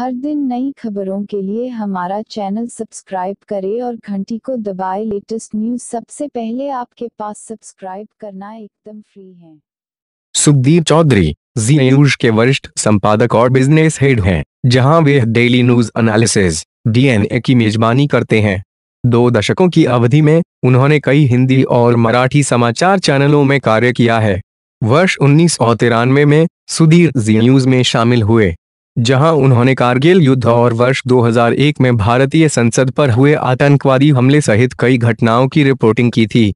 हर दिन नई खबरों के लिए हमारा चैनल सब्सक्राइब करें और घंटी को दबाएं लेटेस्ट न्यूज सबसे पहले आपके पास सब्सक्राइब करना एकदम फ्री है सुखदीप चौधरी जी न्यूज के वरिष्ठ संपादक और बिजनेस हेड हैं, जहां वे डेली न्यूज एनालिसिस डीएनए की मेजबानी करते हैं दो दशकों की अवधि में उन्होंने कई हिंदी और मराठी समाचार चैनलों में कार्य किया है वर्ष उन्नीस में, में सुधीर जी न्यूज में शामिल हुए जहां उन्होंने कारगिल युद्ध और वर्ष 2001 में भारतीय संसद पर हुए आतंकवादी हमले सहित कई घटनाओं की रिपोर्टिंग की थी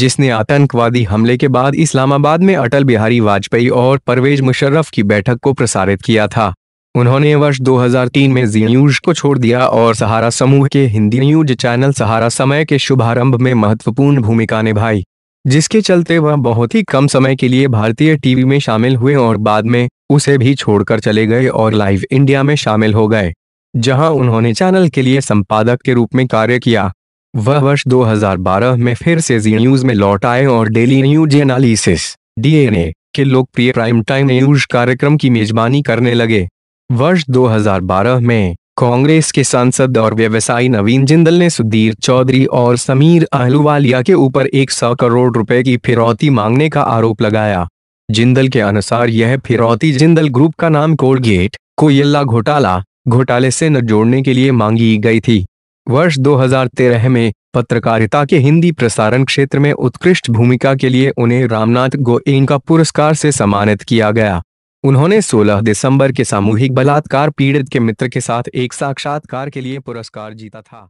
जिसने आतंकवादी हमले के बाद इस्लामाबाद में अटल बिहारी वाजपेयी और परवेज मुशर्रफ की बैठक को प्रसारित किया था उन्होंने वर्ष 2003 में जी न्यूज को छोड़ दिया और सहारा समूह के हिंदी न्यूज चैनल सहारा समय के शुभारंभ में महत्वपूर्ण भूमिका निभाई जिसके चलते वह बहुत ही कम समय के लिए भारतीय टीवी में शामिल हुए और बाद में उसे भी छोड़कर चले गए और लाइव इंडिया में शामिल हो गए जहां उन्होंने चैनल के लिए संपादक के रूप में कार्य किया वह वर्ष 2012 में फिर से जी न्यूज में लौट आए और डेली न्यूज एनालिसिस डीएनए के लोकप्रिय प्राइम टाइम न्यूज कार्यक्रम की मेजबानी करने लगे वर्ष 2012 में कांग्रेस के सांसद और व्यवसायी नवीन जिंदल ने सुधीर चौधरी और समीर अहलुवालिया के ऊपर 100 करोड़ रुपए की फिरौती मांगने का आरोप लगाया जिंदल के अनुसार यह फिरौती जिंदल ग्रुप का नाम कोलगेट कोयला घोटाला घोटाले से न जोड़ने के लिए मांगी गई थी वर्ष 2013 में पत्रकारिता के हिंदी प्रसारण क्षेत्र में उत्कृष्ट भूमिका के लिए उन्हें रामनाथ गोइन का पुरस्कार से सम्मानित किया गया उन्होंने 16 दिसंबर के सामूहिक बलात्कार पीड़ित के मित्र के साथ एक साक्षात्कार के लिए पुरस्कार जीता था